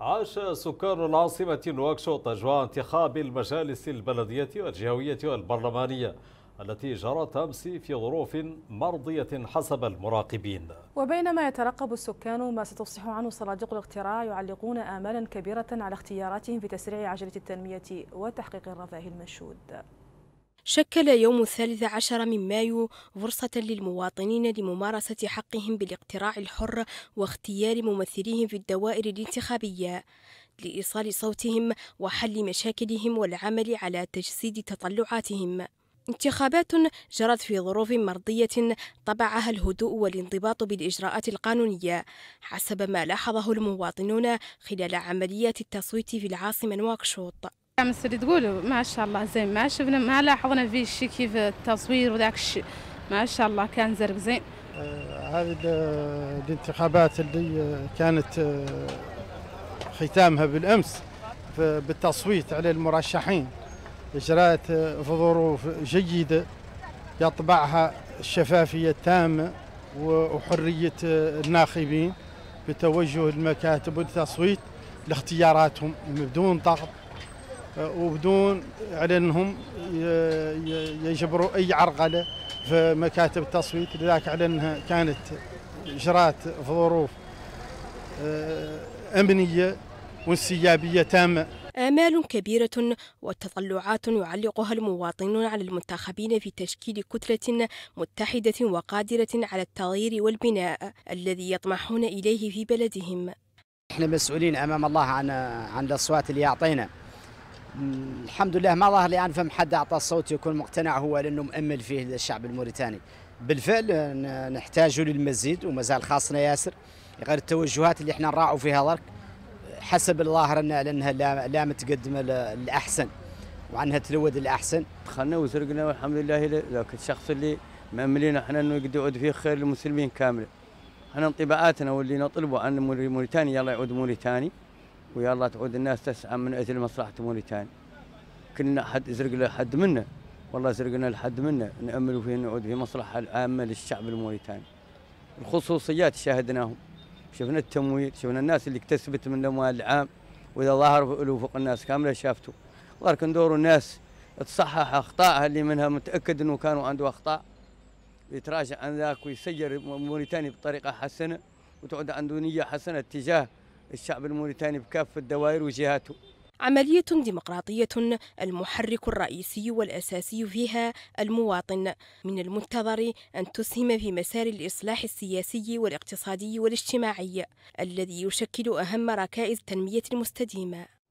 عاش سكان العاصمة نواكشوط أجواء انتخاب المجالس البلدية والجهوية والبرلمانية التي جرت أمس في ظروف مرضية حسب المراقبين وبينما يترقب السكان ما ستفصح عنه صناديق الاقتراع يعلقون آمالا كبيرة على اختياراتهم في تسريع عجلة التنمية وتحقيق الرفاه المنشود شكل يوم الثالث عشر من مايو فرصة للمواطنين لممارسة حقهم بالاقتراع الحر واختيار ممثليهم في الدوائر الانتخابية لإيصال صوتهم وحل مشاكلهم والعمل على تجسيد تطلعاتهم انتخابات جرت في ظروف مرضية طبعها الهدوء والانضباط بالإجراءات القانونية حسب ما لاحظه المواطنون خلال عمليات التصويت في العاصمة نواكشوط امس اللي تقولوا ما شاء الله زين ما شفنا ما لاحظنا فيه شيء كيف التصوير وذاك الشيء ما شاء الله كان زرق زين آه، هذه الانتخابات اللي آه، كانت آه، ختامها بالامس بالتصويت على المرشحين اجراءات في ظروف جيده يطبعها الشفافيه التامه وحريه الناخبين بتوجه المكاتب والتصويت لاختياراتهم بدون ضغط وبدون على انهم يجبروا اي عرقله في مكاتب التصويت لذلك على انها كانت اجراءات في ظروف آه، امنيه وانسيابيه تامه آمال كبيرة وتطلعات يعلقها المواطنون على المنتخبين في تشكيل كتلة متحدة وقادرة على التغيير والبناء الذي يطمحون إليه في بلدهم. احنا مسؤولين أمام الله عن عن الأصوات اللي يعطينا. الحمد لله ما ظهر لي أن فم حد أعطى الصوت يكون مقتنع هو لأنه مأمل فيه للشعب الموريتاني بالفعل نحتاج للمزيد ومازال خاصنا ياسر غير التوجهات اللي احنا نراعوا فيها ظرك حسب الظاهر ان لانها لا, متقدمه للاحسن وعنها تلود الاحسن دخلنا وزرقنا والحمد لله ذاك الشخص اللي مأملين احنا انه يقدر يعود فيه خير للمسلمين كامل احنا انطباعاتنا واللي نطلبه عن موريتانيا يلا يعود موريتاني ويا الله تعود الناس تسعى من اجل مصلحه موريتانيا كنا حد زرق له حد منا والله زرقنا لحد منا نامل فيه نعود في مصلحه العامه للشعب الموريتاني الخصوصيات شاهدناهم شفنا التمويل شفنا الناس اللي اكتسبت من الاموال العام واذا ظهر له فوق الناس كامله شافته ولكن دور الناس تصحح اخطائها اللي منها متاكد انه كانوا عنده اخطاء يتراجع عن ذاك ويسير موريتانيا بطريقه حسنه وتعود عنده نيه حسنه تجاه الشعب الموريتاني بكافة الدوائر وجهاته عملية ديمقراطية المحرك الرئيسي والأساسي فيها المواطن من المنتظر أن تسهم في مسار الإصلاح السياسي والاقتصادي والاجتماعي الذي يشكل أهم ركائز التنمية المستديمة